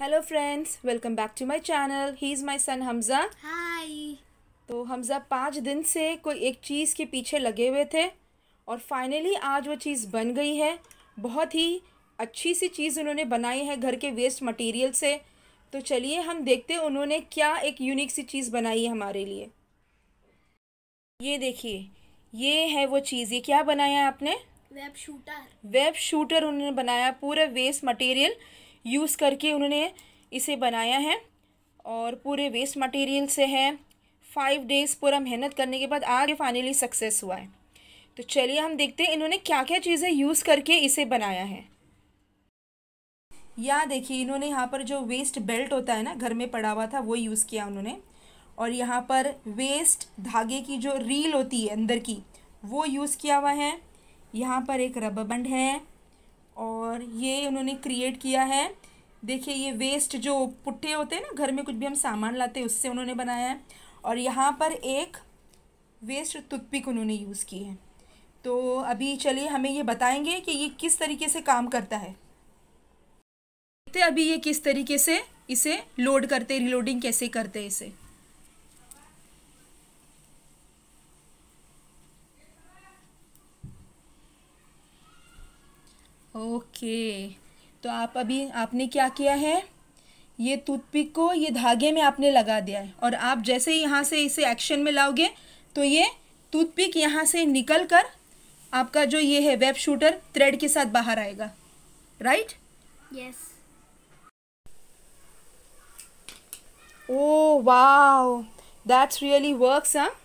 hello friends welcome back to my channel he is my son Hamza hi तो हमज़ा पाँच दिन से कोई एक चीज़ के पीछे लगे हुए थे और फाइनली आज वो चीज़ बन गई है बहुत ही अच्छी सी चीज़ उन्होंने बनाई है घर के वेस्ट मटेरियल से तो चलिए हम देखते हैं उन्होंने क्या एक यूनिक सी चीज़ बनाई है हमारे लिए ये देखिए ये है वो चीज़ ये क्या बनाया है आपने वेब शूटर वेब शूटर उन्होंने बनाया पूरा वेस्ट मटेरियल यूज़ करके उन्होंने इसे बनाया है और पूरे वेस्ट मटेरियल से है फाइव डेज़ पूरा मेहनत करने के बाद आगे फाइनली सक्सेस हुआ है तो चलिए हम देखते हैं इन्होंने क्या क्या चीज़ें यूज़ करके इसे बनाया है या देखिए इन्होंने यहाँ पर जो वेस्ट बेल्ट होता है ना घर में पड़ा हुआ था वो यूज़ किया उन्होंने और यहाँ पर वेस्ट धागे की जो रील होती है अंदर की वो यूज़ किया हुआ है यहाँ पर एक रबर बंड है और ये उन्होंने क्रिएट किया है देखिए ये वेस्ट जो पुट्ठे होते हैं ना घर में कुछ भी हम सामान लाते हैं उससे उन्होंने बनाया है और यहाँ पर एक वेस्ट टूथपिक उन्होंने यूज़ की है तो अभी चलिए हमें ये बताएंगे कि ये किस तरीके से काम करता है देखते अभी ये किस तरीके से इसे लोड करते रिलोडिंग कैसे करते हैं इसे ओके तो आप अभी आपने क्या किया है ये टूथपिक को ये धागे में आपने लगा दिया है और आप जैसे ही यहाँ से इसे एक्शन में लाओगे तो ये टूथपिक यहाँ से निकल कर आपका जो ये है वेब शूटर थ्रेड के साथ बाहर आएगा right yes oh wow that's really works हाँ